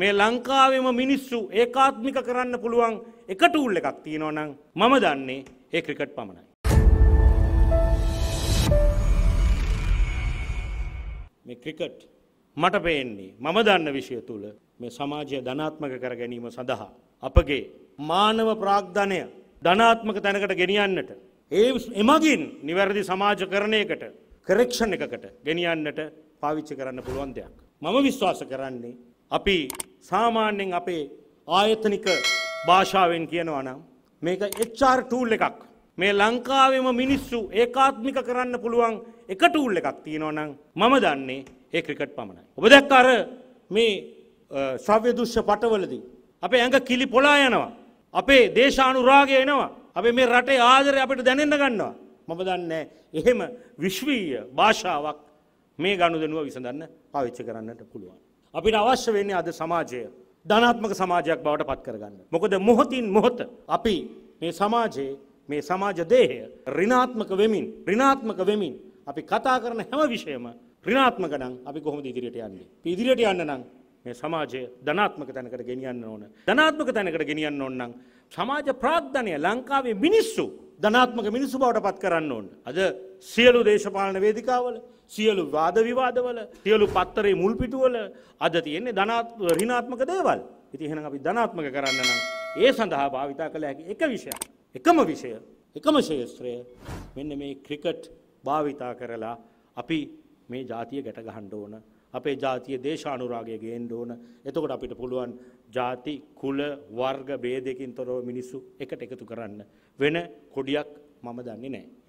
මේ ලංකාවෙම මිනිස්සු ඒකාත්මික කරන්න පුළුවන් එක ටූල් එකක් තියෙනවා නම් මම දන්නේ ඒ ක්‍රිකට් පමණයි. මේ ක්‍රිකට් මට පේන්නේ මම දන්න විෂය තුළ මේ සමාජය ධනාත්මක කර ගැනීම සඳහා අපගේ මානව ප්‍රාග්ධනය ධනාත්මක තැනකට ගෙනියන්නට ඒ එමගින් නිවැරදි සමාජකරණයකට කරෙක්ෂණ එකකට ගෙනියන්නට පාවිච්චි කරන්න පුළුවන් දෙයක්. මම විශ්වාස කරන්නේ අපි සාමාන්‍යයෙන් අපේ ආයතනික භාෂාවෙන් කියනවා නම් මේක HR ටූල් එකක්. මේ ලංකාවෙම මිනිස්සු ඒකාත්මික කරන්න පුළුවන් එක ටූල් එකක් තියෙනවා නම් මම දන්නේ ඒ ක්‍රිකට් පමණයි. ඔබ දැක්ක අර මේ ශ්‍රව්‍ය දුෂ්‍ය පටවලදී අපේ ඇඟ කිලි පොලා යනවා. අපේ දේශානුරාගය එනවා. අපේ මේ රටේ ආදරය අපිට දැනෙන්න ගන්නවා. මම දන්නේ එහෙම විශ්වීය භාෂාවක් මේ ගනුදෙනුව විසඳන්න පාවිච්චි කරන්නට පුළුවන්. අපිට අවශ්‍ය වෙන්නේ අද සමාජය ධනාත්මක සමාජයක් බවට පත් කරගන්න. මොකද මොහොතින් මොහොත අපි මේ සමාජයේ මේ සමාජ දේහය ඍණාත්මක වෙමින් ඍණාත්මක වෙමින් අපි කතා කරන හැම විෂයම ඍණාත්මක නම් අපි කොහොමද ඉදිරියට යන්නේ? අපි ඉදිරියට යන්න නම් මේ සමාජය ධනාත්මක තැනකට ගෙනියන්න ඕන. ධනාත්මක තැනකට ගෙනියන්න ඕන නම් සමාජ ප්‍රාග්ධනය ලංකාවේ මිනිස්සු ධනාත්මක මිනිස්සු බවට පත් කරන්න ඕන්න. අද සියලු දේශපාලන වේදිකාවල සියලු වාද විවාදවල සියලු පත්තරේ මුල් පිටුවල අද තියෙන්නේ ධනාත් ඍණාත්මක දේවල්. ඉතින් එහෙනම් අපි ධනාත්මක කරන්න නම් ඒ සඳහා භාවිතා කළ හැකි එක විෂයක්. එකම විෂය, එකම ශේත්‍රය මෙන්න මේ ක්‍රිකට් භාවිතා කරලා අපි මේ ජාතිය ගැට ගහන්න ඕන. අපේ ජාතිය දේශානුරාගය ගේන්න ඕන. එතකොට අපිට පුළුවන් ಜಾති කුල වර්ග ભેදයකින් තොරව මිනිස්සු එකට එකතු කරන්න. වෙන කොඩියක් මම දන්නේ නැහැ.